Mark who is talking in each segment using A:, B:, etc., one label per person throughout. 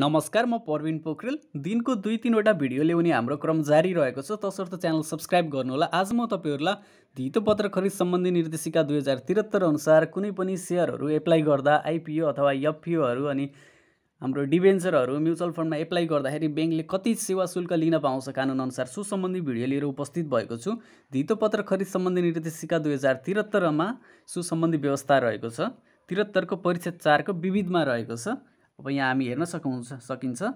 A: नमस्कार म प्रवीण पोखरेल दिनको दुई तिनवटा भिडियो ल्याउने हाम्रो क्रम जारी रहेको छ तसर्थ च्यानल सब्सक्राइब गर्नुहोला आज म तपाईँहरूलाई धितो पत्र खरिद सम्बन्धी निर्देशिका दुई हजार त्रिहत्तर अनुसार कुनै पनि सेयरहरू एप्लाई गर्दा आइपिओ अथवा एफपिओहरू अनि हाम्रो डिभेन्चरहरू म्युचुअल फन्डमा एप्लाई गर्दाखेरि ब्याङ्कले कति सेवा शुल्क लिन पाउँछ कानुनअनुसार सो सम्बन्धी भिडियो लिएर उपस्थित भएको छु धितो पत्र खरिद सम्बन्धी निर्देशिका दुई हजार त्रिहत्तरमा सुसम्बन्धी व्यवस्था रहेको छ त्रिहत्तरको परिच्छेद चारको विविधमा रहेको छ अब यहाँ हामी हेर्न सकौँ सकिन्छ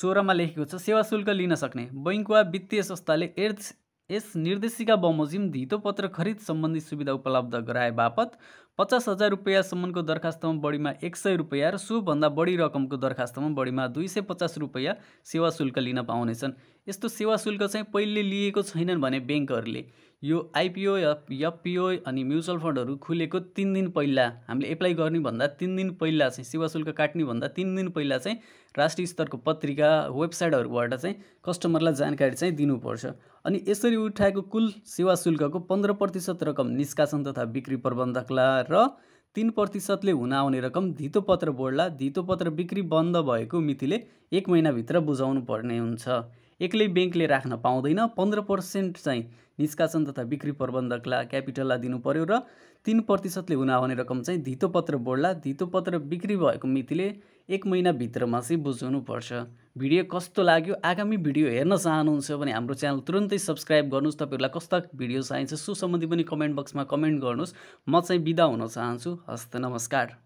A: सोह्रमा लेखेको छ सेवा शुल्क लिन सक्ने बैङ्क वा वित्तीय संस्थाले एर्थ यस निर्देशिका बमोजिम धितोपत्र खरिद सम्बन्धी सुविधा उपलब्ध गराए बापत पचास हजार रुपियाँसम्मको दरखास्तमा बढीमा एक सय रुपियाँ र सोभन्दा बढी रकमको दरखास्तमा बढीमा दुई सय पचास रुपियाँ सेवा शुल्क लिन पाउनेछन् यस्तो सेवा शुल्क चाहिँ पहिले लिएको छैनन् भने ब्याङ्कहरूले यो आइपिओ एफपिओ अनि म्युचुअल फन्डहरू खुलेको तिन दिन पहिला हामीले एप्लाई गर्नेभन्दा तिन दिन पहिला चाहिँ सेवा शुल्क भन्दा तिन दिन पहिला चाहिँ राष्ट्रिय स्तरको पत्रिका वेबसाइटहरूबाट चाहिँ कस्टमरलाई जानकारी चाहिँ दिनुपर्छ अनि यसरी उठाएको कुल सेवा शुल्कको पन्ध्र प्रतिशत रकम निष्कासन तथा बिक्री प्रबन्धकलाई र तिन प्रतिशतले हुन आउने रकम धितोपत्र बोर्डलाई धितोपत्र बिक्री बन्द भएको मितिले एक महिनाभित्र बुझाउनु पर्ने हुन्छ एक्लै ब्याङ्कले राख्न पाउँदैन पन्ध्र पर्सेन्ट चाहिँ निष्कासन तथा बिक्री प्रबन्धकलाई क्यापिटललाई दिनु पर्यो र तिन प्रतिशतले हुन आउने रकम चाहिँ धितोपत्र बोर्डलाई धितोपत्र बिक्री भएको मितिले एक महिनाभित्रमा चाहिँ बुझाउनु पर्छ भिडियो कस्तो लाग्यो आगामी भिडियो हेर्न चाहनुहुन्छ भने हाम्रो च्यानल तुरन्तै सब्सक्राइब गर्नुहोस् तपाईँहरूलाई कस्ता भिडियो चाहिन्छ सो पनि कमेन्ट बक्समा कमेन्ट गर्नुहोस् म चाहिँ बिदा हुन चाहन्छु हस्त नमस्कार